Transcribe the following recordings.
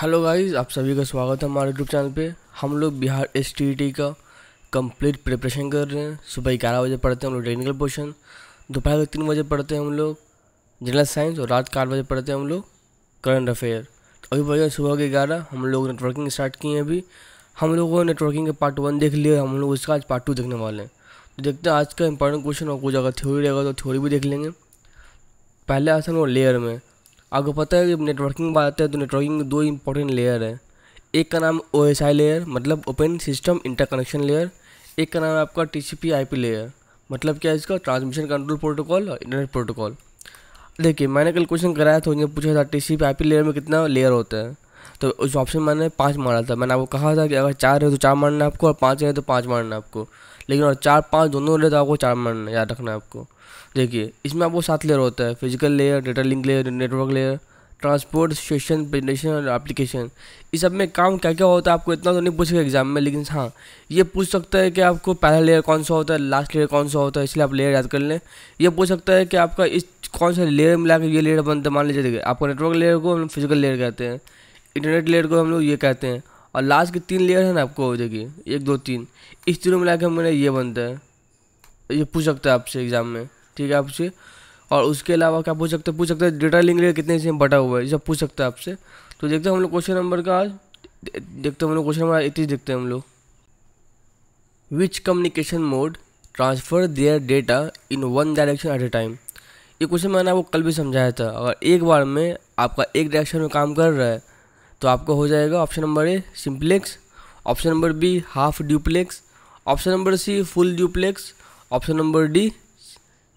hello guys आप सभी का स्वागत है हमारे यूट्यूब चैनल पे हम लोग बिहार एस e का कंप्लीट प्रिपरेशन कर रहे हैं सुबह ग्यारह बजे पढ़ते हैं हम लोग टेक्निकल पोर्शन दोपहर के तीन बजे पढ़ते हैं हम लोग जनरल साइंस और रात के आठ बजे पढ़ते हैं हम लोग करंट अफेयर तो अभी बजे सुबह के ग्यारह हम लोग नेटवर्किंग स्टार्ट किए हैं अभी हम लोगों ने नेटवर्किंग के पार्ट वन देख लिया हम लोग उसका आज पार्ट टू देखने वाले हैं तो देखते हैं आज का इंपॉर्टेंट क्वेश्चन और कुछ अगर थ्योरी रहेगा तो थ्योरी भी देख लेंगे पहले आसन वो लेयर में आपको पता है कि नेटवर्किंग बात आते है तो नेटवर्किंग में दो इंपॉर्टेंट लेयर है एक का नाम ओ एस आई लेयर मतलब ओपन सिस्टम इंटरकनेक्शन लेयर एक का नाम है आपका T C P P I layer मतलब क्या है इसका ट्रांसमिशन कंट्रोल प्रोटोकॉल और इंटरनेट प्रोटोकॉल देखिए मैंने कल क्वेश्चन कराया था उन्हें पूछा था T C P P I layer में कितना लेयर होता है तो उस ऑप्शन मैंने पाँच मारा था मैंने आपको कहा था कि अगर चार है तो चार मारना है आपको और पाँच है तो पाँच मारना है आपको लेकिन और चार पाँच दोनों रहे तो आपको चार मारना याद रखना है आपको देखिए इसमें आपको सात लेयर होता है physical layer data link layer network layer transport station presentation और एप्लीकेशन इस सब में काम क्या क्या होता है आपको इतना तो नहीं पूछेगा एग्जाम में लेकिन हाँ ये पूछ सकता है कि आपको पहला लेयर कौन सा होता है लास्ट लेयर कौन सा होता है इसलिए आप लेयर याद कर लें ये पूछ सकता है कि आपका इस कौन सा लेयर मिला के ये लेयर बनता है मान लीजिए देखिए आपका नेटवर्क लेयर को हम लोग फिजिकल लेयर कहते हैं इंटरनेट लेयर को हम लोग ये कहते हैं और लास्ट के तीन लेयर है ना आपको देखिए एक दो तीन इस तीनों मिला के हमने ये बनता है ये पूछ सकता है आपसे एग्ज़ाम में ठीक है आपसे और उसके अलावा क्या पूछ सकते पूछ सकते हैं डेटा लिंक रेट कितने से बटा हुआ है ये सब पूछ सकते हैं आपसे तो देखते हैं हम लोग क्वेश्चन नंबर का आज देखते हैं हम लोग क्वेश्चन नंबर इतनी देखते हैं हम लोग which communication mode transfer their data in one direction at a time ये क्वेश्चन मैंने आपको कल भी समझाया था अगर एक बार में आपका एक डायरेक्शन में काम कर रहा है तो आपका हो जाएगा option number A simplex option number B half duplex option number C full duplex option number D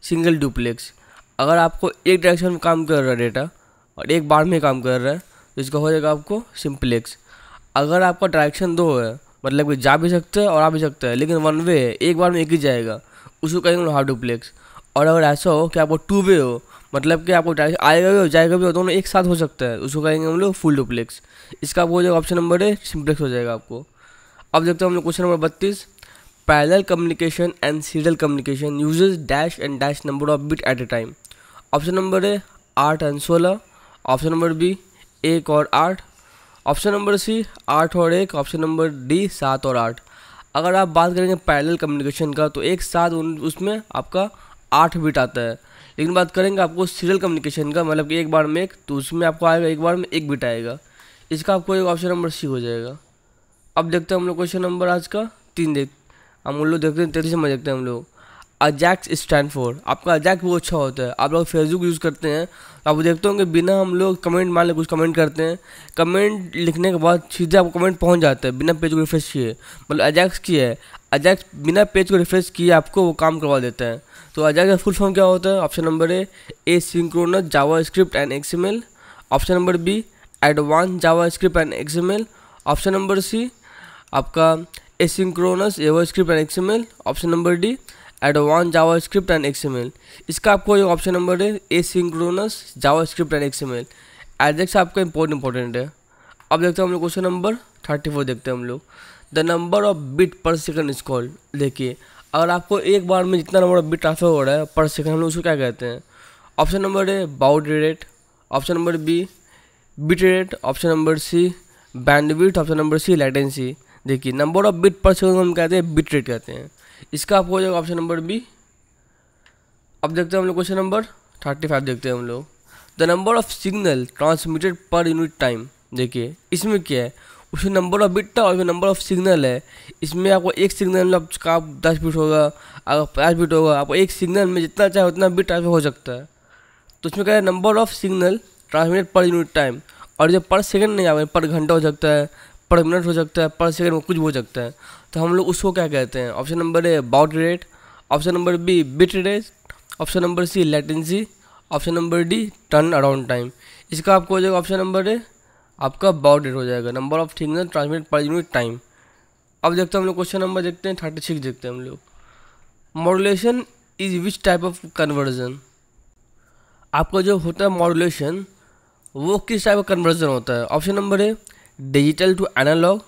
single duplex अगर आपको एक डायरेक्शन में काम कर रहा है डेटा और एक बार में काम कर रहा है तो इसका हो जाएगा आपको सिंप्लेक्स अगर आपका डायरेक्शन दो है मतलब कि जा भी सकते हैं और आ भी सकते हैं लेकिन वन वे है एक बार में एक ही जाएगा उसको कहेंगे हाफ डुप्लेक्स और अगर ऐसा हो कि आपको टू वे हो मतलब कि आपको डायरेक्शन आएगा भी हो जाएगा भी हो दोनों एक साथ हो सकता है उसको कहेंगे हम लोग फुल डुप्लेक्स इसका आपको हो जाएगा ऑप्शन नंबर है सिम्प्लेक्स हो जाएगा आपको अब देखते हैं हम लोग क्वेश्चन नंबर बत्तीस parallel communication and serial communication uses dash and dash number of bit at a time option number A आठ एंड सोलह ऑप्शन नंबर बी एक और आठ ऑप्शन नंबर सी आठ और एक ऑप्शन नंबर डी सात और आठ अगर आप बात करेंगे पैरेलल कम्युनिकेशन का तो एक साथ उसमें आपका आठ बिट आता है लेकिन बात करेंगे आपको सीरियल कम्युनिकेशन का मतलब कि एक बार में एक तो उसमें आपको आएगा एक बार में एक बिट आएगा इसका आपको एक ऑप्शन नंबर सी हो जाएगा अब देखते हैं हम लोग क्वेश्चन नंबर आज का तीन देख हम उन लोग देखते हैं तेजी से मजा देखते हैं हम लोग अजैक्स स्टैंड फोर आपका अजैक्स वो अच्छा होता है आप लोग फेसबुक यूज़ करते हैं तो आप देखते होंगे बिना हम लोग कमेंट मान लें कुछ कमेंट करते हैं कमेंट लिखने के बाद सीधे आपको कमेंट पहुंच जाता है बिना पेज को रिफ्रेश किए मतलब अजैक्स की है अजैक्स बिना पेज को रिफ्रेश किए आपको वो काम करवा देता है तो अजैक्स का फुल फॉर्म क्या होता है option number A A synchronous JavaScript and XML option number B advance JavaScript and XML option number C आपका asynchronous script and XML option number D advance script and XML इसका आपको option number है asynchronous script and XML AJAX आपका import important है अब देखते हैं हम लोग क्वेश्चन नंबर थर्टी फोर देखते हैं हम लोग the number of bit per second is called देखिए अगर आपको एक बार में जितना नंबर ऑफ बिट ट्रांसफर हो रहा है पर सेकंड हम लोग उसको क्या कहते हैं option number A baud rate option number B bit rate option number C bandwidth option number C latency देखिए number of bit per second हम कहते हैं बिट रेट कहते हैं इसका आपको हो जाएगा ऑप्शन नंबर बी अब देखते हैं हम लोग क्वेश्चन नंबर थर्टी फाइव देखते हैं हम लोग the number of signal transmitted per unit time देखिए इसमें क्या है उसमें नंबर ऑफ बिट था और नंबर ऑफ सिग्नल है इसमें आपको एक सिग्नल में आपका आप दस बिट होगा आपका पचास बिट होगा आपको एक सिग्नल में जितना चाहे उतना बिट ट्रांसफर हो सकता है तो उसमें क्या है number of signal transmitted per unit time और जो पर सेकंड नहीं आ पर घंटा हो सकता है पर मिनट हो सकता है पर सेकंड में कुछ हो सकता है तो हम लोग उसको क्या कहते हैं option number A baud rate option number B bit rate option number C latency option number D turn around time इसका आपको हो जाएगा ऑप्शन नंबर ए आपका बाउट रेट हो जाएगा number of signal transmit per unit time अब देखते हैं हम लोग क्वेश्चन नंबर देखते हैं थर्टी सिक्स देखते हैं हम लोग modulation is which type of conversion आपका जो होता है मॉडुलेशन वो किस टाइप का कन्वर्जन होता है option number A digital to analog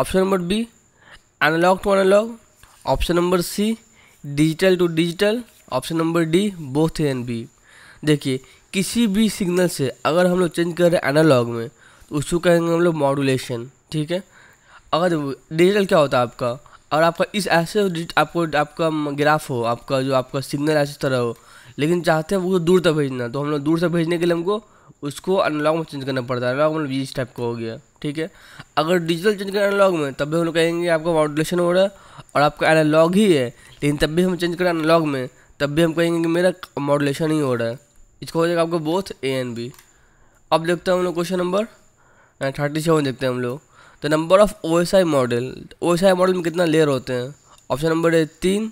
option number B analog to analog option number C digital to digital option number D both N and B देखिए किसी भी सिग्नल से अगर हम लोग चेंज कर रहे हैं एनालॉग में तो उसको कहेंगे हम लोग मॉडुलेशन ठीक है अगर डिजिटल क्या होता है आपका और आपका इस ऐसे आपको आपका ग्राफ हो आपका जो आपका सिग्नल ऐसी तरह हो लेकिन चाहते हैं वो तो दूर तक भेजना तो हम लोग दूर से भेजने के लिए हमको उसको अनलॉग में चेंज करना पड़ता है अनलॉग मतलब इस टाइप का हो गया ठीक है अगर डिजिटल चेंज करें अनलॉग में तब भी हम लोग कहेंगे आपका मॉडुलेशन हो रहा है और आपका एनालॉग ही है लेकिन तब भी हम चेंज करें अनलॉग में तब भी हम कहेंगे कि मेरा मॉडुलेशन ही हो रहा है इसको हो जाएगा आपका बोथ ए एंड बी अब देखते हैं हम लोग क्वेश्चन नंबर थर्टी सेवन देखते हैं हम लोग the number of O S I model O S I model में कितना लेयर होते हैं ऑप्शन नंबर ए तीन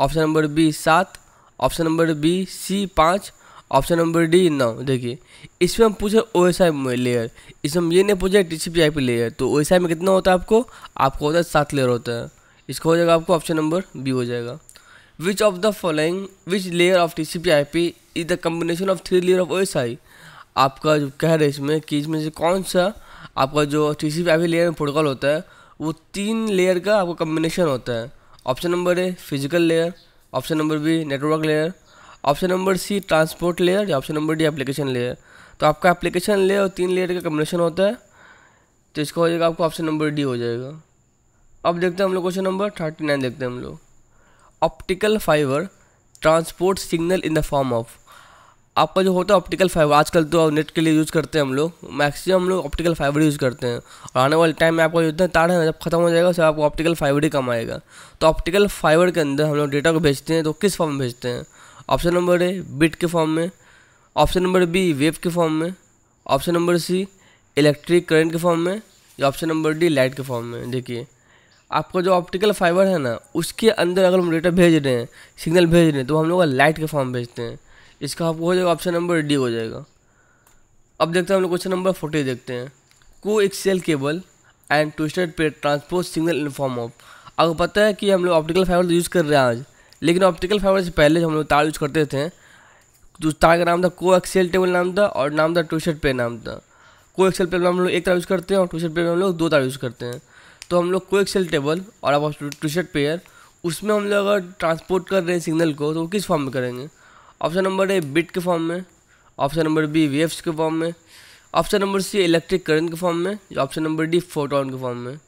ऑप्शन नंबर बी सात ऑप्शन नंबर बी सी पाँच ऑप्शन नंबर डी ना देखिए इसमें हम पूछे ओ एस आई में लेयर इसमें हम ये नहीं पूछे T C P I P layer तो ओ एस आई में कितना होता है आपको आपको होता है सात लेयर होता है इसका हो जाएगा आपको ऑप्शन नंबर बी हो जाएगा which of the following which layer of T C P I P is the combination of three layer of O S I आपका जो कह रहे इसमें कि इसमें से कौन सा आपका जो T C P I P layer में प्रोटोकॉल होता है वो तीन लेयर का आपका कम्बिनेशन होता है option number A physical layer option number B network layer option number C transport layer या option number D application layer तो आपका एप्लीकेशन लेयर और तीन लेयर का कम्बिनेशन होता है तो इसका हो जाएगा आपका ऑप्शन नंबर डी हो जाएगा अब देखते हैं हम लोग क्वेश्चन नंबर थर्टी नाइन देखते हैं हम लोग optical fibre transport signal in the form of आपका जो होता है ऑप्टिकल फाइबर आजकल तो नेट के लिए यूज़ करते हैं हम लोग मैक्सिमम हम लोग ऑप्टिकल फाइबर यूज़ करते हैं और आने वाले टाइम में आपका जितना तार है ना जब खत्म हो जाएगा सब आपको ऑप्टिकल फाइबर ही कम आएगा तो ऑप्टिकल फाइबर के अंदर हम लोग डेटा को भेजते हैं तो किस फॉर्म में भेजते हैं ऑप्शन नंबर ए बिट के फॉर्म में ऑप्शन नंबर बी वेव के फॉर्म में option number C electric current के फॉर्म में या ऑप्शन नंबर डी लाइट के फॉर्म में देखिए आपका जो ऑप्टिकल फाइबर है ना उसके अंदर अगर हम डेटा भेज रहे हैं सिग्नल भेज रहे हैं तो हम लोग लाइट के फॉर्म भेजते हैं इसका आपको हो जाएगा ऑप्शन नंबर डी हो जाएगा अब देखते हैं हम लोग क्वेश्चन नंबर फोर्टी देखते हैं coaxial cable and twisted pair transport signal in form of आपको पता है कि हम लोग ऑप्टिकल फाइबर तो यूज़ कर रहे हैं आज लेकिन ऑप्टिकल फाइबर से पहले जो हम लोग तार यूज करते थे तो उस तार का नाम था को एक्सेल टेबल नाम था और नाम था शर्ट पे नाम था को एक्सेल टेबल हम लोग एक तार यूज़ करते हैं और शर्ट पेयर हम लोग दो तार यूज़ करते हैं तो हम लोग को एक्सेल टेबल और अब शर्ट पेयर उसमें हम लोग अगर ट्रांसपोर्ट कर रहे हैं सिग्नल को तो वो किस फॉर्म में करेंगे ऑप्शन नंबर ए बिट के फॉर्म में ऑप्शन नंबर बी वेव्स के फॉर्म में option number C electric current के फॉर्म में ऑप्शन नंबर डी फोटोन के फॉर्म में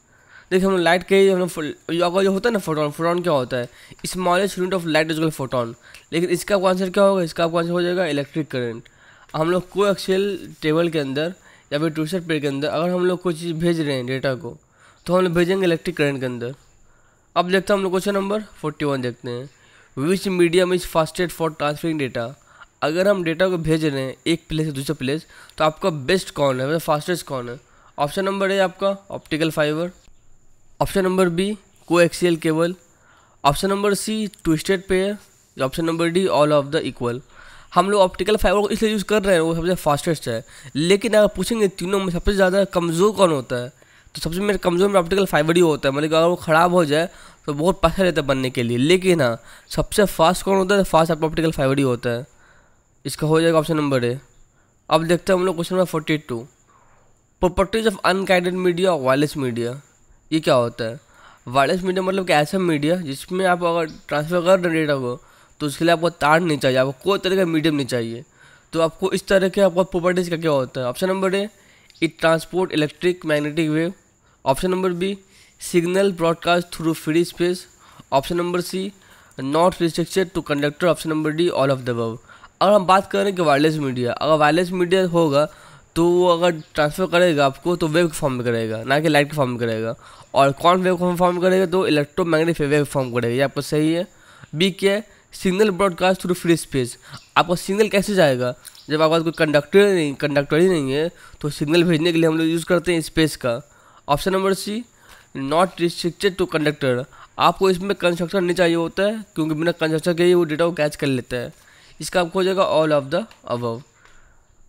देखिए हम लाइट के हम लोग जो होता है ना फोटोन फोटोन क्या होता है smallest unit of light is call photon लेकिन इसका आंसर क्या होगा इसका आंसर हो जाएगा इलेक्ट्रिक करंट हम लोग को एक्सेल टेबल के अंदर या फिर ट्यूशन पेड़ के अंदर अगर हम लोग कोई चीज़ भेज रहे हैं डेटा को तो हम लोग भेजेंगे इलेक्ट्रिक करंट के अंदर अब देखते हैं हम लोग क्वेश्चन नंबर फोर्टी वन देखते हैं which medium is fastest for transferring data अगर हम डेटा को भेज रहे हैं एक प्लेस से दूसरे प्लेस तो आपका बेस्ट कौन है मतलब फास्टेस्ट कौन है ऑप्शन नंबर है आपका optical fibre option number B coaxial cable option number C twisted pair option number D all of the equal हम लोग ऑप्टिकल फाइबर को इसलिए यूज़ कर रहे हैं वो सबसे फास्टेस्ट है लेकिन अगर पूछेंगे तीनों में सबसे ज़्यादा कमज़ोर कौन होता है तो सबसे मेरे कमज़ोर में ऑप्टिकल फाइबर ही होता है मतलब अगर वो ख़राब हो जाए तो बहुत पैसा रहता है बनने के लिए लेकिन हाँ सबसे फास्ट कौन होता है फास्ट तो आपका ऑप्टिकल फाइबर ही होता है इसका हो जाएगा ऑप्शन नंबर ए अब देखते हैं हम लोग question number forty two properties of unguided media wireless media ये क्या होता है वायरलेस मीडिया मतलब कि ऐसा मीडिया जिसमें आप अगर ट्रांसफ़र कर रहे डेटा को तो उसके लिए आपको तार नहीं चाहिए आपको कोई तरह का मीडियम नहीं चाहिए तो आपको इस तरह के आपका प्रॉपर्टीज़ का क्या होता है option number A it transport electric magnetic wave option number B signal broadcast through free space option number C not restricted to conductor option number D all of the अगर हम बात करें कि वायरलेस मीडिया अगर wireless media होगा तो वो अगर ट्रांसफ़र करेगा आपको तो वेव फॉर्म में करेगा ना कि लाइट के फॉर्म में करेगा और कौन वेव फॉर्म करेगा तो इलेक्ट्रोमैग्नेटिक वेव फॉर्म करेगा ये आपको सही है बी क्या है signal broadcast through free space आपका सिग्नल कैसे जाएगा जब आपके पास कोई कंडक्टर नहीं कंडक्टर ही नहीं है तो सिग्नल भेजने के लिए हम लोग यूज़ करते हैं स्पेस का option number C not restricted to conductor आपको इसमें कंस्ट्रक्टर नहीं चाहिए होता है क्योंकि बिना कंस्ट्रक्टर के ही वो डेटा को कैच कर लेता है इसका आपको हो जाएगा ऑल ऑफ द अबव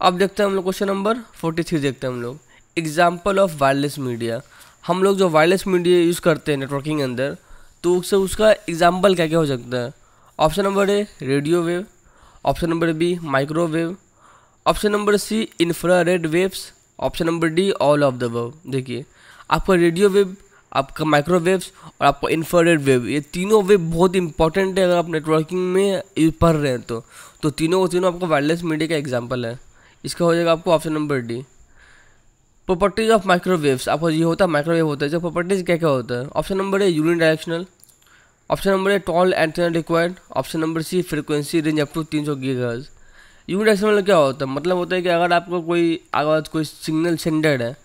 अब देखते हैं हम लोग क्वेश्चन नंबर फोर्टी थ्री देखते हैं हम लोग एग्जाम्पल ऑफ वायरलेस मीडिया हम लोग जो वायरलेस मीडिया यूज़ करते हैं नेटवर्किंग के अंदर तो उससे उसका एग्जाम्पल क्या क्या हो सकता है option number A radio wave option number B microwave option number C infrared waves option number D all of the wave देखिए आपका रेडियो वेव आपका माइक्रोवेव्स और आपका रेड वेव ये तीनों वेव बहुत इंपॉर्टेंट है अगर आप नेटवर्किंग में पढ़ रहे हैं तो तो तीनों तीनों आपका वायरलेस मीडिया का एग्जाम्पल है इसका हो जाएगा आपको option number D properties of microwaves आपको ये होता है माइक्रोवेव होता है जो प्रॉपर्टीज क्या क्या होता है option number A unidirectional option number A tall antenna required option number C frequency range up to तीन सौ गीगाज यूनिट डायरेक्शनल क्या होता है मतलब होता है कि अगर आपको कोई अगर कोई सिग्नल सेंडर है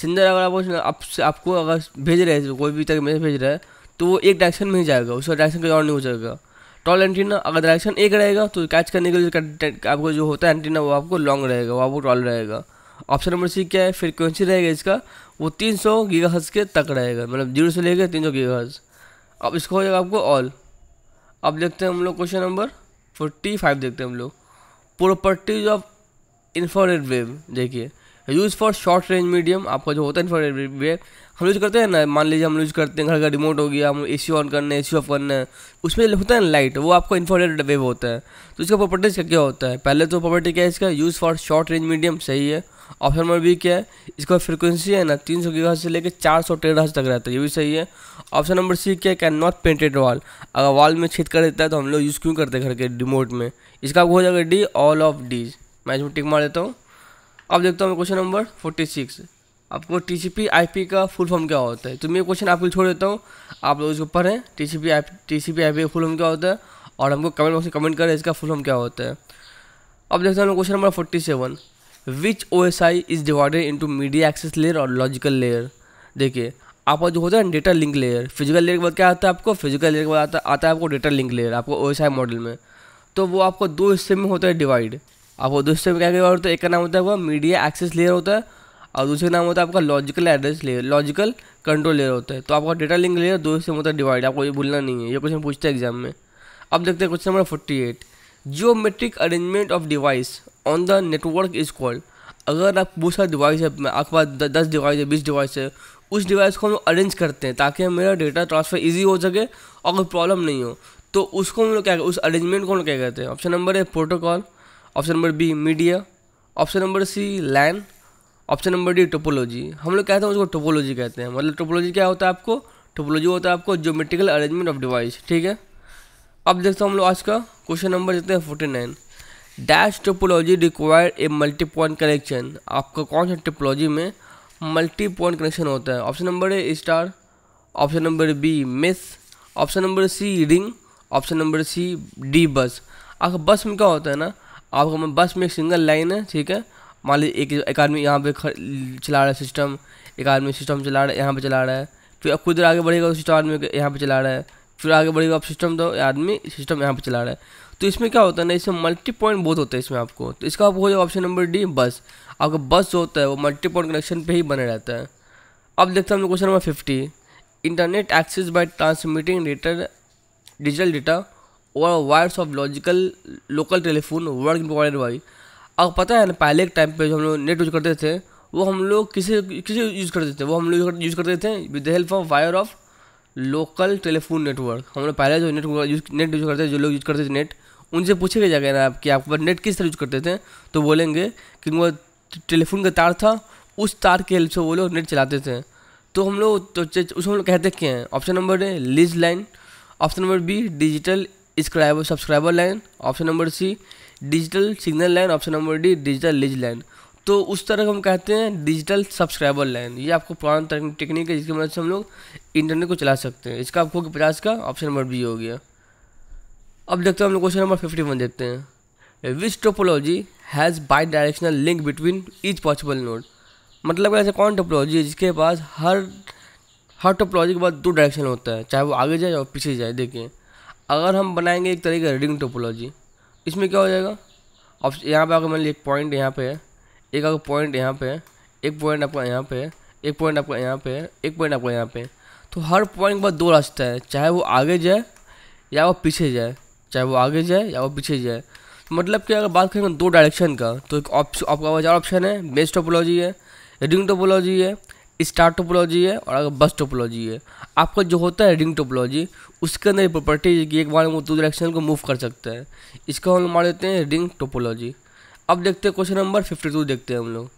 सेंडर अगर आपको आपको अगर भेज रहे हैं कोई भी तक मैसेज भेज रहा है तो वो एक डायरेक्शन में ही जाएगा उसका डायरेक्शन कहीं और नहीं हो जाएगा टॉल एंटीना अगर डायरेक्शन एक रहेगा तो कैच करने के लिए आपको जो होता है एंटीना वो आपको लॉन्ग रहेगा वो आपको टॉल रहेगा ऑप्शन नंबर सी क्या है फ्रिक्वेंसी रहेगा इसका वो 300 सौ के तक रहेगा मतलब जीरो से लेकर गीगा हज अब इसको हो जाएगा आपको ऑल अब देखते हैं हम लोग क्वेश्चन नंबर फोर्टी फाइव देखते हैं हम लोग प्रॉपर्टीज ऑफ इन्फ्रारेड वेव देखिए use for short range medium आपका जो होता है वेव हम यूज़ करते हैं ना मान लीजिए हम यूज़ करते हैं घर का रिमोट हो गया हम ए सी ऑन करने ए सी ऑफ करने उसमें होता है ना लाइट वो आपका इन्फ्रा वेव होता है तो इसका प्रॉपर्टीज का क्या होता है पहले तो प्रॉपर्टी क्या है इसका use for short range medium सही है ऑप्शन नंबर बी क्या है इसका फ्रिक्वेंसी है ना तीन सौ से लेकर चार सौ टेढ़ तक रहता है ये भी सही है ऑप्शन नंबर सी क्या है कैन नॉट पेंटेड वॉल अगर वॉल में छेद कर देता है तो हम लोग यूज़ क्यों करते हैं घर के रिमोट में इसका हो जाएगा डी ऑल ऑफ डीज मैं इसमें टिक मार देता हूँ अब देखता हूँ क्वेश्चन नंबर फोर्टी सिक्स आपको T C P I P का फुल फॉर्म क्या होता है तो मैं क्वेश्चन आपको छोड़ देता हूँ आप लोग इसको पढ़ें T C P I T C P I P का फुल फॉर्म क्या होता है और हमको कमेंट बॉक्स में कमेंट करें इसका फुल फॉर्म क्या होता है अब देखता हूँ question number forty seven which O S I is divided into media access layer और लॉजिकल लेयर देखिए आपका जो होता है data link layer physical layer के बाद क्या आता है आपको फिजिकल लेयर के बाद आता आता है आपको डेटा लिंक लेयर आपको ओ एस आई मॉडल में तो वो आपको दो हिस्से में होता है डिवाइड अब वो दूसरे में क्या क्या होता तो है एक का नाम होता है आपका मीडिया एक्सेस लेयर होता है और दूसरे का नाम होता है आपका logical address layer logical control layer होता है तो आपका डेटा लिंक लेयर दो से होता है डिवाइड आपको ये भूलना नहीं है ये क्वेश्चन पूछते हैं एग्जाम में अब देखते हैं question number forty eight geometric arrangement of device on the network is called अगर आप बहुत सारे डिवाइस है आपके पास दस डिवाइस है बीस डिवाइस है उस डिवाइस को हम लोग अरेंज करते हैं ताकि मेरा डेटा ट्रांसफ़र ईजी हो सके और कोई प्रॉब्लम नहीं हो तो उसको हम लोग क्या उस अरेंजमेंट को हम लोग क्या कहते हैं ऑप्शन नंबर है protocol option number B media option number C LAN option number D topology हम लोग कहते हैं उसको टोपोलॉजी कहते हैं मतलब टोपोलॉजी क्या होता है आपको टोपोलॉजी होता है आपको जोमेट्रिकल अरेंजमेंट ऑफ डिवाइस ठीक है अब देखते हैं हम लोग आज का क्वेश्चन नंबर देते हैं forty nine dash topology require a multipoint connection आपका कौन सा टोपोलॉजी में मल्टी पॉइंट कनेक्शन होता है option number A star option number B mesh option number C ring option number C D bus आखिर बस में क्या होता है ना आपको मैं बस में एक सिंगल लाइन है ठीक है मान लीजिए एक एक आदमी यहाँ पे चला रहा है सिस्टम एक आदमी सिस्टम चला रहा है यहाँ पे चला रहा है फिर अब खुद आगे बढ़ेगा सिस्टम आदमी यहाँ पे चला रहा है फिर आगे बढ़ेगा आप सिस्टम तो आदमी सिस्टम यहाँ पे चला रहा है तो इसमें क्या होता है ना इसमें मल्टी पॉइंट बहुत होता है इसमें आपको तो इसका आप हो जाएगा ऑप्शन नंबर डी बस आपका बस जो होता है वो मल्टी पॉइंट कनेक्शन पर ही बने रहता है अब देखते हैं हम question number fifty internet access by transmitting data digital data और wires of logical local telephone work provided by अब पता है ना पहले के टाइम पे जो हम लोग नेट यूज़ करते थे वो हम लोग किसे किसे यूज़ करते थे वो हम लोग यूज़ करते थे with the help of wire of local telephone network हम लोग पहले जो नेटवर्क नेट यूज़ करते थे जो लोग यूज़ करते थे नेट उनसे पूछे गए ना आप कि आप नेट किस तरह यूज करते थे तो बोलेंगे कि वो टेलीफोन का तार था उस तार के हेल्प से वो लोग नेट चलाते थे तो हम लोग तो उसमें हम लोग कहते क्या हैं option number A lease line option number B digital scriber subscriber line option number C digital signal line option number D digital lease line तो उस तरह हम कहते हैं डिजिटल सब्सक्राइबर लाइन ये आपको पुराना टेक्निक है जिसकी मदद से हम लोग इंटरनेट को चला सकते हैं इसका आपको पचास का ऑप्शन नंबर बी हो गया अब देखते हैं हम लोग क्वेश्चन नंबर फिफ्टी वन देखते हैं which topology has bidirectional link between each possible node मतलब ऐसा कौन टोपोलॉजी है जिसके पास हर हर टोपोलॉजी के बाद दो डायरेक्शन होता है चाहे वो आगे जाए या पीछे जाए देखिए अगर हम बनाएंगे एक तरीके का रिंग टोपोलॉजी इसमें क्या हो जाएगा ऑप्शन यहाँ पर आगे मान लीजिए एक पॉइंट यहाँ पे है एक अगर पॉइंट यहाँ पे है एक पॉइंट आपका यहाँ पे है एक पॉइंट आपका यहाँ पे है एक पॉइंट आपका यहाँ पे है तो हर पॉइंट के बाद दो रास्ता है चाहे वो आगे जाए या वो पीछे जाए चाहे वो आगे जाए या वो पीछे जाए तो मतलब कि अगर बात करें दो डायरेक्शन का तो एक ऑप्शन आपका चार ऑप्शन है बेस्ट टोपोलॉजी है रीडिंग टोपोलॉजी है स्टार टोपोलॉजी है और अगर बस टोपोलॉजी है आपका जो होता है रिंग टोपोलॉजी उसके अंदर प्रॉपर्टी कि एक बार हम दो डायरेक्शन को मूव कर सकते हैं इसका हम मान लेते हैं रिंग टोपोलॉजी अब देखते हैं क्वेश्चन नंबर फिफ्टी टू देखते हैं हम लोग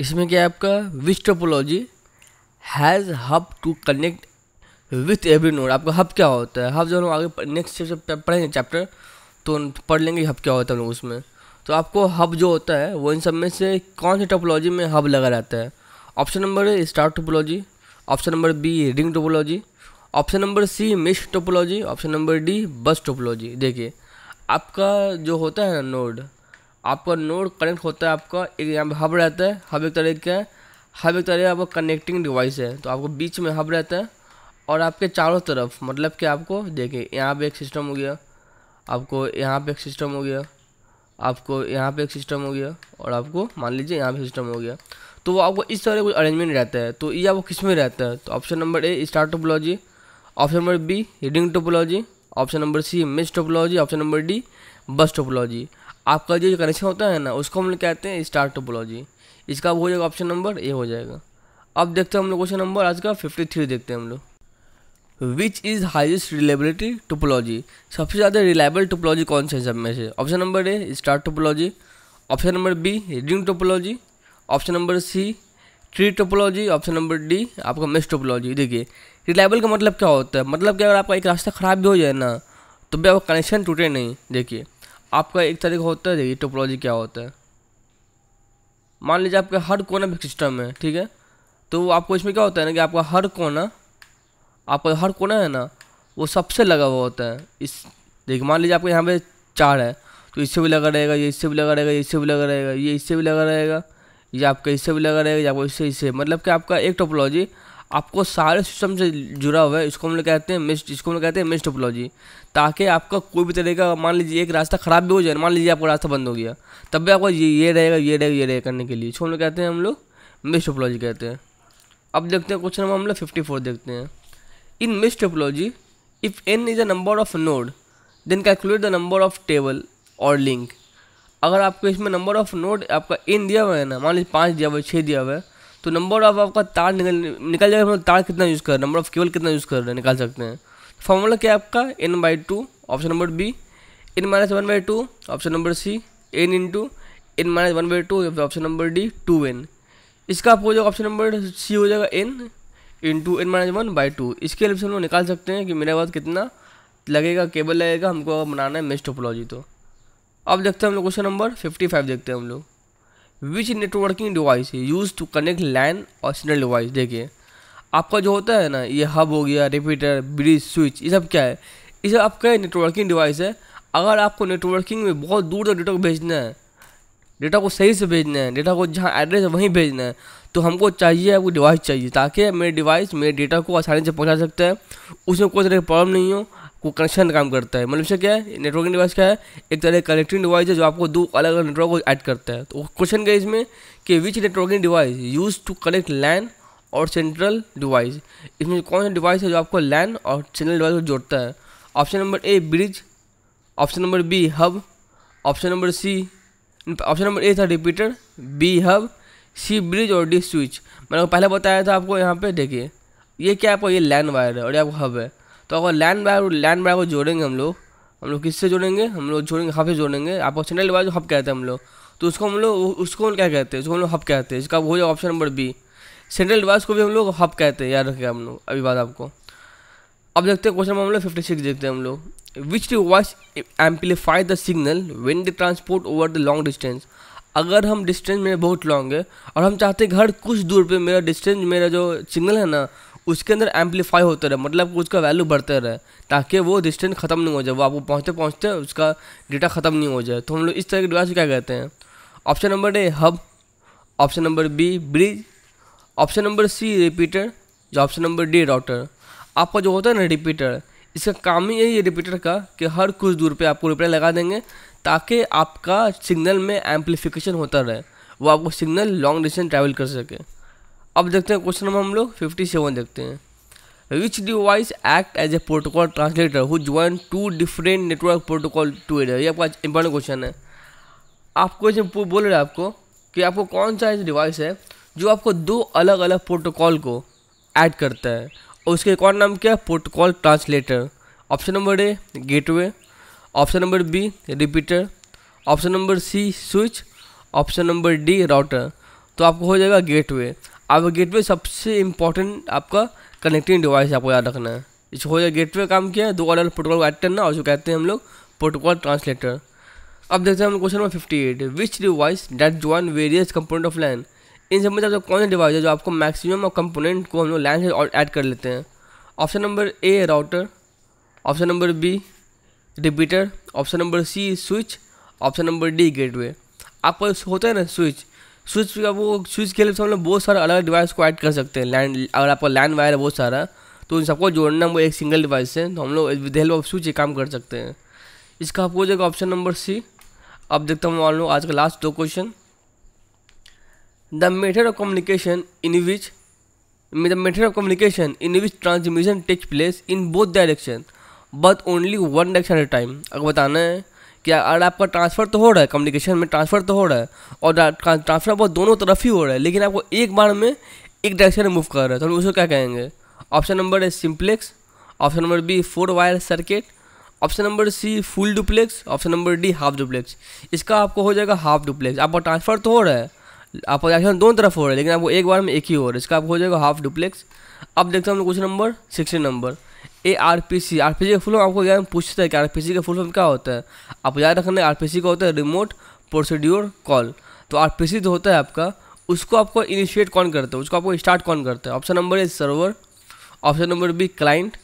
इसमें क्या है आपका which topology has hub to connect with every node आपका हब क्या होता है हब जो हम आगे नेक्स्ट पढ़ेंगे चैप्टर तो पढ़ लेंगे हब क्या होता है हम लोग उसमें तो आपको हब जो होता है वो इन सब में से कौन से टोपोलॉजी में हब लगा रहता है option number A star topology option number B ring topology option number C mesh topology option number D bus topology देखिए आपका जो होता है ना नोड आपका नोड कनेक्ट होता है आपका एक यहाँ पे हब रहता है हब एक तरह का हब एक तरह आपका कनेक्टिंग डिवाइस है तो आपको बीच में हब रहता है और आपके चारों तरफ मतलब कि आपको देखिए यहाँ पे एक सिस्टम हो गया आपको यहाँ पे एक सिस्टम हो गया आपको यहाँ पे एक सिस्टम हो गया और आपको मान लीजिए यहाँ पे सिस्टम हो गया तो वो आपको इस तरह कुछ अरेंजमेंट रहता है तो ये आपको किस में रहता है तो option number A star topology option number B reading topology option number C mesh topology option number D bus topology आपका जो कनेक्शन होता है ना उसको हम लोग कहते हैं स्टार टोपोलॉजी इसका हो जाएगा ऑप्शन नंबर ए हो जाएगा अब देखते हैं हम लोग क्वेश्चन नंबर आज का फिफ्टी थ्री देखते हैं हम लोग which is highest reliability topology सबसे ज़्यादा रिलायबल टोपोलॉजी कौन से है सब में से option number A star topology option number B ring topology option number C tree topology option number D आपका मिस टोपोलॉजी देखिए रिलायबल का मतलब क्या होता है मतलब कि अगर आपका एक रास्ता ख़राब भी हो जाए ना तो भी आपका कनेक्शन टूटे नहीं देखिए आपका एक तरीका होता है देखिए टोपोलॉजी क्या होता है मान लीजिए आपका हर कोना भी सिस्टम है ठीक है तो आपको इसमें क्या होता है ना कि आपका हर कोना आपका हर कोना है ना वो सबसे लगा हुआ होता है इस देखिए मान लीजिए आपके यहाँ पे चार है तो इससे भी लगा रहेगा ये इससे भी लगा रहेगा ये इससे भी लगा रहेगा ये इससे भी लगा रहेगा या आपका इससे भी लगा रहेगा या आपको इससे इससे मतलब कि आपका एक टोपोलॉजी आपको सारे सिस्टम से जुड़ा हुआ है इसको हम लोग कहते हैं मिस इसको हम लोग कहते हैं मिस टोपोलॉजी ताकि आपका कोई भी तरह का मान लीजिए एक रास्ता ख़राब भी हो जाए मान लीजिए आपका रास्ता बंद हो गया तब भी आपको ये ये रहेगा ये रहेगा ये रहेगा करने के लिए इसको हम लोग कहते हैं हम लोग मिस टोपोलॉजी कहते हैं अब देखते हैं क्वेश्चन नंबर हम लोग फिफ्टी फोर देखते हैं in mesh topology if N is a number of node then calculate the number of cable और लिंक अगर आपको इसमें नंबर ऑफ नोड आपका इन दिया हुआ है ना मान लीजिए पाँच दिया हुआ है छः दिया हुआ है तो नंबर ऑफ आपका तार निकल निकल जाएगा मतलब तार कितना यूज़ कर रहे हैं नंबर ऑफ केवल कितना यूज़ कर रहे हैं निकाल सकते हैं फॉर्मूला क्या है आपका N by two option number B N minus one by two option number C N into N minus one by two option number D two N इसका आप हो जाएगा ऑप्शन नंबर सी हो जाएगा N into N minus one by two इसके एलिप्स हम लोग निकाल सकते हैं कि मेरे पास कितना लगेगा केबल लगेगा हमको बनाना है मेस्टोपोलॉजी टोपोलॉजी तो अब देखते हैं हम लोग क्वेश्चन नंबर 55 देखते हैं हम लोग which networking device use to connect LAN और सिग्नल डिवाइस देखिए आपका जो होता है ना ये हब हो गया रिपीटर ब्रिज स्विच ये सब क्या है ये सब आपका नेटवर्किंग डिवाइस है अगर आपको नेटवर्किंग में बहुत दूर तक डेटा को भेजना है डेटा को सही से भेजना है डेटा को जहाँ एड्रेस है वहीं भेजना है तो हमको चाहिए आपको डिवाइस चाहिए ताकि मेरे डिवाइस मेरे डेटा को आसानी से पहुँचा सकते हैं उसमें कोई तरह की प्रॉब्लम नहीं हो को कनेक्शन काम करता है मतलब इसका क्या है नेटवर्किंग डिवाइस क्या है एक तरह कनेक्टिंग डिवाइस है जो आपको दो अलग अलग नेटवर्क को ऐड करता है तो क्वेश्चन क्या इसमें कि which networking device use to connect LAN और सेंट्रल डिवाइस इसमें कौन सा डिवाइस है जो आपको लैन और सेंट्रल डिवाइस को जोड़ता है option number A bridge option number B hub option number C option number A था repeater B hub C bridge और डी स्विच मैंने पहले बताया था आपको यहाँ पे देखिए ये क्या आपको ये लैन वायर है और ये आपको हब है तो अगर लैंड बैग और लैंड बैग को जोड़ेंगे हम लोग हम लोग किससे जोड़ेंगे हम लोग जोड़ेंगे हब से जोड़ेंगे आप ऑप्शनल बाय जो हब कहते हैं हम लोग तो उसको हम लोग उसको हम क्या कहते हैं उसको हम लोग हब कहते हैं इसका वो है option number B central device को भी हम लोग हब कहते हैं याद रखें हम लोग अभी बात आपको अब देखते हैं क्वेश्चन नंबर हम लोग फिफ्टी सिक्स देखते हैं हम लोग which device amplify the signal when the transport over the long distance अगर हम डिस्टेंस में बहुत लॉन्ग है और हम चाहते हैं घर कुछ दूर पे मेरा डिस्टेंस मेरा जो सिग्नल है ना उसके अंदर एम्पलीफाई होते रहे मतलब उसका वैल्यू बढ़ते रहे ताकि वो डिस्टेंस ख़त्म नहीं हो जाए वो आपको पहुँचते पहुँचते उसका डेटा ख़त्म नहीं हो जाए तो हम लोग इस तरह के डिवाइस क्या कहते हैं option number A hub option number B bridge option number C repeater या ऑप्शन नंबर डी राउटर आपका जो होता है ना रिपीटर इसका काम ही यही है रिपीटर का कि हर कुछ दूर पे आपको रिपीटर लगा देंगे ताकि आपका सिग्नल में एम्पलीफिकेशन होता रहे वो आपको सिग्नल लॉन्ग डिस्टेंस ट्रैवल कर सके अब देखते हैं क्वेश्चन नंबर हम लोग फिफ्टी सेवन देखते हैं which device act as a protocol translator who join two different network protocol together ये आपका इंपॉर्टेंट क्वेश्चन है आपको इसमें बोल रहे हैं आपको कि आपको कौन सा ऐसा डिवाइस है जो आपको दो अलग अलग प्रोटोकॉल को ऐड करता है और उसके एक और नाम क्या है protocol translator option number A gateway option number B repeater option number C switch option number D router तो आपको हो जाएगा गेटवे आपका गेटवे सबसे इंपॉर्टेंट आपका कनेक्टिंग डिवाइस आपको याद रखना है इसको हो जाए गेटवे काम किया दो अलग प्रोटोकॉल ऐड करना और जो कहते हैं हम लोग प्रोटोकॉल ट्रांसलेटर अब देखते हैं हम question number fifty eight which device that join various component of LAN इन सब में आपका कौन सा डिवाइस है जो आपको मैक्सिमम और कंपोनेंट को हम लोग लैन से ऐड कर लेते हैं option number A router option number B repeater option number C switch option number D gateway आपका होता है ना स्विच स्विच का वो स्विच के लिए हम लोग बहुत सारे अलग डिवाइस को ऐड कर सकते हैं लैंड अगर आपका लैंड वायर है बहुत सारा तो उन सबको जोड़ना वो एक सिंगल डिवाइस है तो हम लोग विद हेल्प ऑफ स्विच ये काम कर सकते हैं इसका आपको हो जाएगा ऑप्शन नंबर सी अब देखता हूँ मान लो आज का लास्ट दो question the method of communication in which the method of communication in which transmission takes place in both direction but only one direction at a अगर बताना है क्या अगर आपका ट्रांसफ़र तो हो रहा है कम्युनिकेशन में ट्रांसफ़र तो हो रहा है और ट्रांसफ़र बहुत दोनों तरफ ही हो रहा है लेकिन आपको एक बार में एक डायरेक्शन में मूव कर रहा है तो हम उसको क्या कहेंगे ऑप्शन नंबर है simplex option number B four wire circuit option number C full duplex option number D half duplex इसका आपको हो जाएगा हाफ डुप्लेक्स आपका ट्रांसफ़र तो हो रहा है आपका डायरेक्शन दोनों तरफ हो रहा है लेकिन आपको एक बार में एक ही हो रहा है इसका आपको हो जाएगा हाफ डुप्लेक्स अब देखते हैं हम लोग number sixteen number A R P C R P C का फुल फॉर्म आपको याद पूछते हैं कि आर पी सी का फुल फॉर्म क्या होता है आप याद रखना आर पी सी का होता है रिमोट प्रोसीड्योर कॉल तो आर पी सी जो होता है आपका उसको आपको इनिशिएट कौन करता है उसको आपको स्टार्ट कौन करता है option number A server option number B client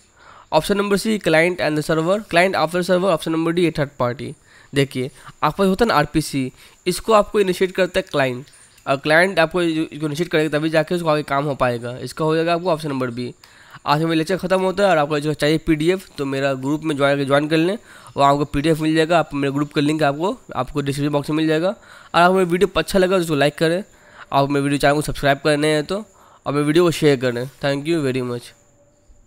option number C client and the server client after server option number D a third party देखिए आपका होता है ना आर पी सी इसको आपको इनिशिएट करता है क्लाइंट और क्लाइंट आपको इनिशिएट करेगा तभी जाके उसको आगे काम हो पाएगा इसका हो जाएगा आपको ऑप्शन नंबर बी आज हमें लेक्चर खत्म होता है और आपको जो चाहिए पी तो मेरा ग्रुप में ज्वाइन ज्वाइन कर लें और आपको पी मिल जाएगा आप मेरे ग्रुप का लिंक आपको आपको डिस्क्रिप्शन बॉक्स में मिल जाएगा और आपको मेरी वीडियो अच्छा लगा तो उसको लाइक करें आप मेरे वीडियो चैनल को सब्सक्राइब करने हैं तो और मेरे वीडियो को शेयर करें थैंक यू वेरी मच